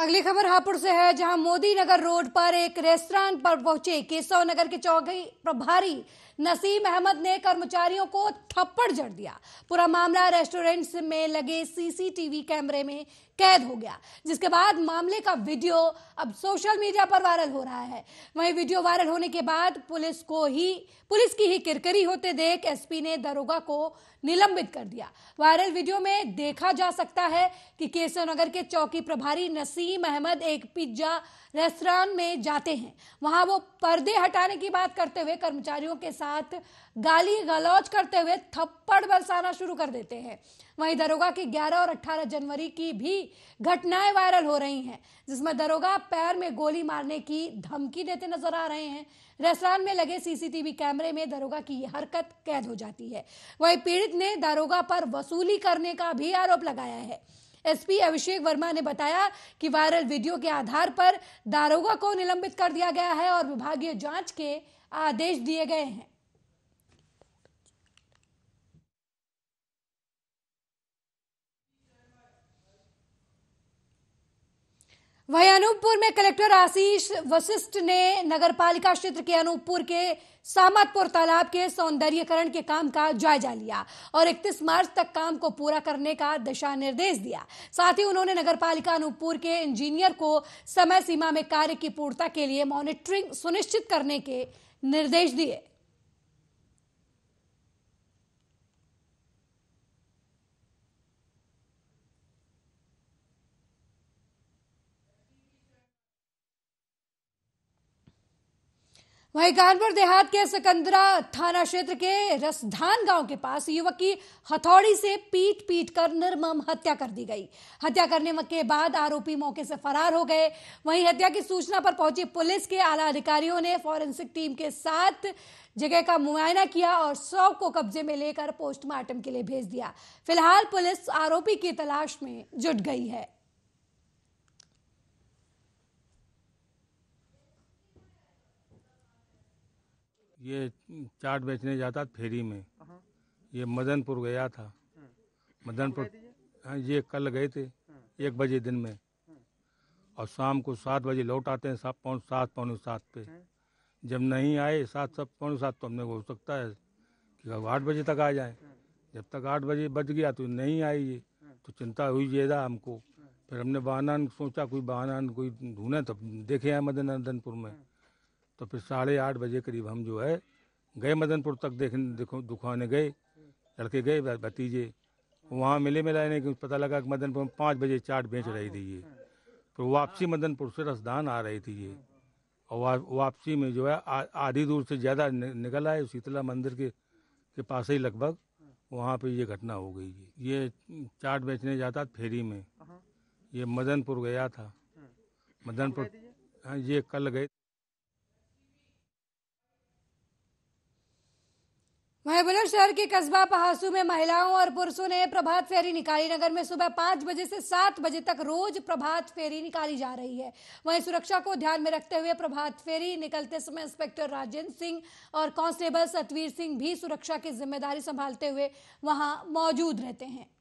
अगली खबर हापुड़ से है जहां मोदी नगर रोड पर एक रेस्टोरेंट पर पहुंचे केसव नगर के चौकी प्रभारी नसीम अहमद ने कर्मचारियों को थप्पड़ जड़ दिया पूरा मामला रेस्टोरेंट में लगे सीसीटीवी कैमरे में कैद हो गया जिसके बाद मामले का वीडियो अब सोशल मीडिया पर वायरल हो रहा है वहीं वीडियो वायरल होने के बाद पुलिस को ही पुलिस की ही किरकिरी होते देख एसपी ने दरोगा को निलंबित कर दिया वायरल वीडियो में देखा जा सकता है कि नगर के चौकी प्रभारी नसीम अहमद एक पिज्जा रेस्टोरेंट में जाते हैं वहां वो पर्दे हटाने की बात करते हुए कर्मचारियों के साथ गाली गलौज करते हुए थप्पड़ बरसाना शुरू कर देते हैं वहीं दरोगा की 11 और 18 जनवरी की भी घटनाएं वायरल हो रही हैं जिसमें दरोगा पैर में गोली मारने की धमकी देते नजर आ रहे हैं रेस्टोरेंट में लगे सीसीटीवी कैमरे में दरोगा की यह हरकत कैद हो जाती है वहीं पीड़ित ने दरोगा पर वसूली करने का भी आरोप लगाया है एसपी अभिषेक वर्मा ने बताया कि वायरल वीडियो के आधार पर दारोगा को निलंबित कर दिया गया है और विभागीय जांच के आदेश दिए गए हैं वहीं अनूपपुर में कलेक्टर आशीष वशिष्ठ ने नगरपालिका क्षेत्र के अनूपपुर के सामतपुर तालाब के सौंदर्यकरण के काम का जायजा लिया और 31 मार्च तक काम को पूरा करने का दिशा निर्देश दिया साथ ही उन्होंने नगरपालिका अनूपपुर के इंजीनियर को समय सीमा में कार्य की पूर्णता के लिए मॉनिटरिंग सुनिश्चित करने के निर्देश दिए वहीं कानपुर देहात के सिकंदरा थाना क्षेत्र के रसधान गांव के पास युवक की हथौड़ी से पीट पीट कर निर्मम हत्या कर दी गई हत्या करने के बाद आरोपी मौके से फरार हो गए वहीं हत्या की सूचना पर पहुंची पुलिस के आला अधिकारियों ने फॉरेंसिक टीम के साथ जगह का मुआयना किया और शव को कब्जे में लेकर पोस्टमार्टम के लिए भेज दिया फिलहाल पुलिस आरोपी की तलाश में जुट गई है ये चाट बेचने जाता फेरी में हाँ। ये मदनपुर गया था हम्म। मदनपुर हाँ, ये कल गए थे हम्म। एक बजे दिन में हम्म। और शाम को सात बजे लौट आते हैं सात पौन सात पौने सात पे जब नहीं आए सात सब पौने सात तो हमने हो सकता है कि अब आठ बजे तक आ जाए जब तक आठ बजे बज गया तो नहीं आई ये तो चिंता हुई ज्यादा हमको फिर हमने बहाना सोचा कोई बहाना कोई ढूंढे तब देखे हैं मदन नंदनपुर में तो फिर साढ़े आठ बजे करीब हम जो है गए मदनपुर तक देखने देखो दुकाने गए लड़के गए भतीजे वहाँ मिले मिलाने के पता लगा कि मदनपुर में पाँच बजे चाट बेच रही थी ये फिर वापसी मदनपुर से रसदान आ रही थी ये और वापसी में जो है आधी दूर से ज़्यादा निकल आए शीतला मंदिर के के पास ही लगभग वहाँ पे ये घटना हो गई ये चाट बेचने जाता फेरी में हाँ। ये मदनपुर गया था हम्म। मदनपुर हाँ ये कल गए रायबरेली शहर के कस्बा पहासू में महिलाओं और पुरुषों ने प्रभात फेरी निकाली नगर में सुबह पांच बजे से सात बजे तक रोज प्रभात फेरी निकाली जा रही है वहीं सुरक्षा को ध्यान में रखते हुए प्रभात फेरी निकलते समय इंस्पेक्टर राजेंद्र सिंह और कांस्टेबल सतवीर सिंह भी सुरक्षा की जिम्मेदारी संभालते हुए वहां मौजूद रहते हैं